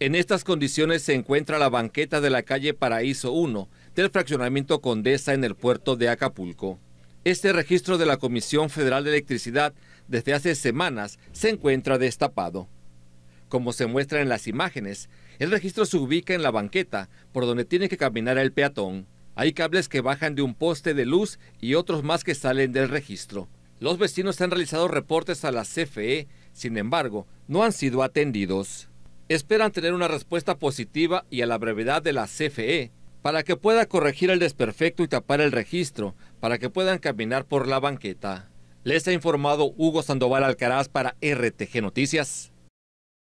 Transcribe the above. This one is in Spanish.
En estas condiciones se encuentra la banqueta de la calle Paraíso 1 del fraccionamiento Condesa en el puerto de Acapulco. Este registro de la Comisión Federal de Electricidad desde hace semanas se encuentra destapado. Como se muestra en las imágenes, el registro se ubica en la banqueta por donde tiene que caminar el peatón. Hay cables que bajan de un poste de luz y otros más que salen del registro. Los vecinos han realizado reportes a la CFE, sin embargo, no han sido atendidos esperan tener una respuesta positiva y a la brevedad de la CFE para que pueda corregir el desperfecto y tapar el registro para que puedan caminar por la banqueta. Les ha informado Hugo Sandoval Alcaraz para RTG Noticias.